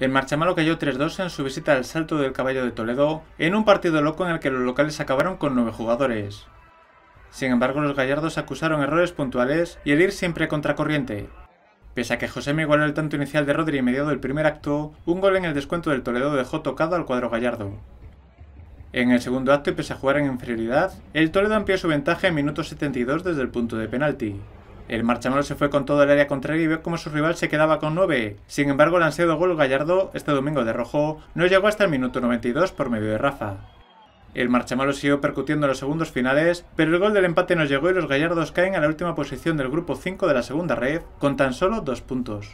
El Marchamalo cayó 3-2 en su visita al Salto del Caballo de Toledo, en un partido loco en el que los locales acabaron con 9 jugadores. Sin embargo, los gallardos acusaron errores puntuales y el ir siempre contracorriente. Pese a que José me igualó el tanto inicial de Rodri y mediado del primer acto, un gol en el descuento del Toledo dejó tocado al cuadro gallardo. En el segundo acto y pese a jugar en inferioridad, el Toledo amplió su ventaja en minutos 72 desde el punto de penalti. El Marchamalo se fue con todo el área contraria y vio cómo su rival se quedaba con 9. Sin embargo, el ansiado gol Gallardo, este domingo de rojo, no llegó hasta el minuto 92 por medio de Rafa. El marchamalo siguió percutiendo en los segundos finales, pero el gol del empate no llegó y los gallardos caen a la última posición del grupo 5 de la segunda red, con tan solo dos puntos.